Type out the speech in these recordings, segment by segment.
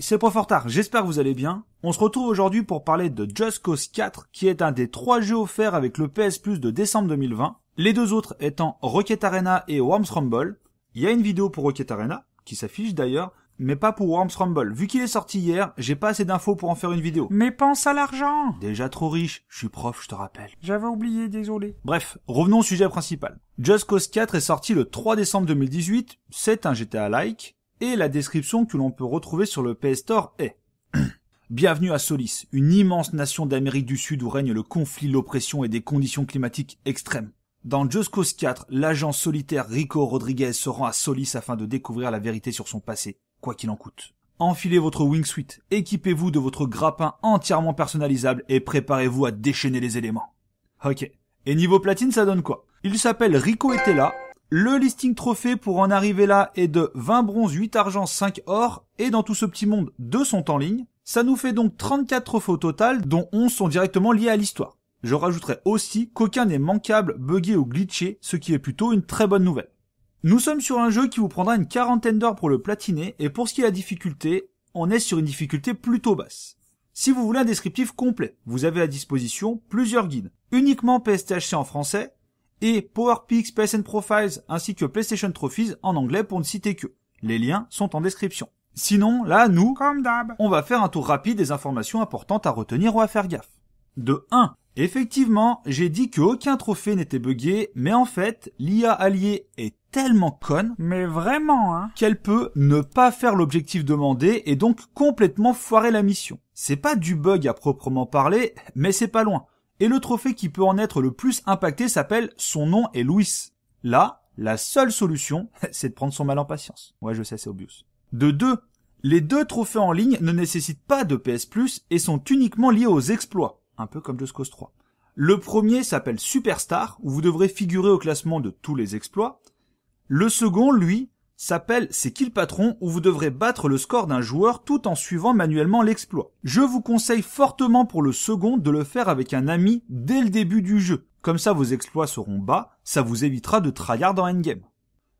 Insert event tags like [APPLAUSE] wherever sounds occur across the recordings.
C'est c'est fort tard, j'espère que vous allez bien. On se retrouve aujourd'hui pour parler de Just Cause 4, qui est un des trois jeux offerts avec le PS Plus de décembre 2020, les deux autres étant Rocket Arena et Worms Rumble. Il y a une vidéo pour Rocket Arena, qui s'affiche d'ailleurs, mais pas pour Worms Rumble. Vu qu'il est sorti hier, j'ai pas assez d'infos pour en faire une vidéo. Mais pense à l'argent Déjà trop riche, je suis prof, je te rappelle. J'avais oublié, désolé. Bref, revenons au sujet principal. Just Cause 4 est sorti le 3 décembre 2018, c'est un GTA-like, et la description que l'on peut retrouver sur le PS Store est [CLEARS THROAT] Bienvenue à Solis, une immense nation d'Amérique du Sud où règne le conflit, l'oppression et des conditions climatiques extrêmes. Dans Just Cause 4, l'agent solitaire Rico Rodriguez se rend à Solis afin de découvrir la vérité sur son passé, quoi qu'il en coûte. Enfilez votre wingsuit, équipez-vous de votre grappin entièrement personnalisable et préparez-vous à déchaîner les éléments. Ok. Et niveau platine, ça donne quoi Il s'appelle Rico là » Le listing trophée pour en arriver là est de 20 bronze, 8 argent, 5 or, et dans tout ce petit monde, 2 sont en ligne. Ça nous fait donc 34 trophées au total, dont 11 sont directement liés à l'histoire. Je rajouterai aussi qu'aucun n'est manquable, buggé ou glitché, ce qui est plutôt une très bonne nouvelle. Nous sommes sur un jeu qui vous prendra une quarantaine d'heures pour le platiner, et pour ce qui est de la difficulté, on est sur une difficulté plutôt basse. Si vous voulez un descriptif complet, vous avez à disposition plusieurs guides, uniquement PSTHC en français, et PowerPix PSN Profiles ainsi que PlayStation Trophies en anglais pour ne citer que. Les liens sont en description. Sinon, là, nous, comme d'hab, on va faire un tour rapide des informations importantes à retenir ou à faire gaffe. De 1. Effectivement, j'ai dit qu'aucun trophée n'était buggé, mais en fait, l'IA alliée est tellement conne, mais vraiment, hein, qu'elle peut ne pas faire l'objectif demandé et donc complètement foirer la mission. C'est pas du bug à proprement parler, mais c'est pas loin et le trophée qui peut en être le plus impacté s'appelle Son nom est Louis. Là, la seule solution, [LAUGHS] c'est de prendre son mal en patience. Ouais, je sais, c'est obvious. De deux, les deux trophées en ligne ne nécessitent pas de PS Plus et sont uniquement liés aux exploits, un peu comme Just Cause 3. Le premier s'appelle Superstar, où vous devrez figurer au classement de tous les exploits. Le second, lui, s'appelle C'est qui le patron où vous devrez battre le score d'un joueur tout en suivant manuellement l'exploit. Je vous conseille fortement pour le second de le faire avec un ami dès le début du jeu. Comme ça vos exploits seront bas, ça vous évitera de tryhard dans endgame.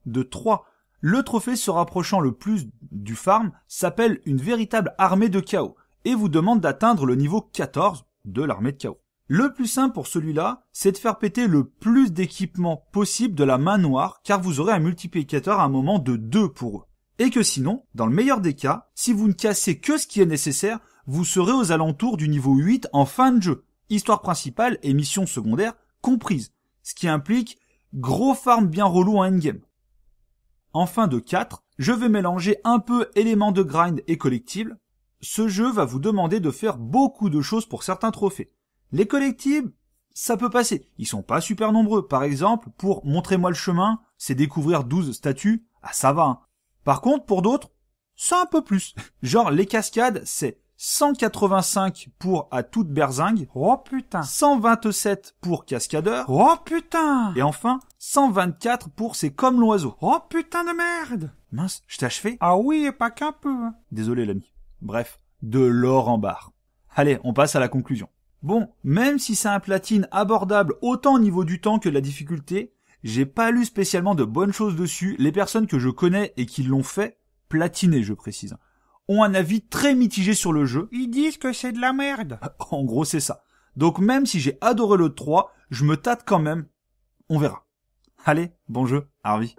De 3. Le trophée se rapprochant le plus du farm s'appelle une véritable armée de chaos et vous demande d'atteindre le niveau 14 de l'armée de chaos. Le plus simple pour celui-là, c'est de faire péter le plus d'équipements possible de la main noire, car vous aurez un multiplicateur à un moment de 2 pour eux. Et que sinon, dans le meilleur des cas, si vous ne cassez que ce qui est nécessaire, vous serez aux alentours du niveau 8 en fin de jeu, histoire principale et mission secondaire comprises, ce qui implique gros farm bien relou en endgame. En fin de 4, je vais mélanger un peu éléments de grind et collectibles. Ce jeu va vous demander de faire beaucoup de choses pour certains trophées. Les collectives, ça peut passer. Ils sont pas super nombreux. Par exemple, pour montrer moi le chemin, c'est découvrir 12 statues, ah ça va. Par contre, pour d'autres, c'est un peu plus. Genre, les cascades, c'est 185 pour à toute berzingue. Oh putain. 127 pour cascadeur. Oh putain. Et enfin, 124 pour c'est comme l'oiseau. Oh putain de merde. Mince, je t'ai achevé Ah oui, et pas qu'un peu. Hein. Désolé l'ami. Bref, de l'or en barre. Allez, on passe à la conclusion. Bon, même si c'est un platine abordable autant au niveau du temps que de la difficulté, j'ai pas lu spécialement de bonnes choses dessus. Les personnes que je connais et qui l'ont fait, platiner, je précise, ont un avis très mitigé sur le jeu. Ils disent que c'est de la merde. [LAUGHS] En gros, c'est ça. Donc même si j'ai adoré le 3, je me tâte quand même. On verra. Allez, bon jeu, Harvey.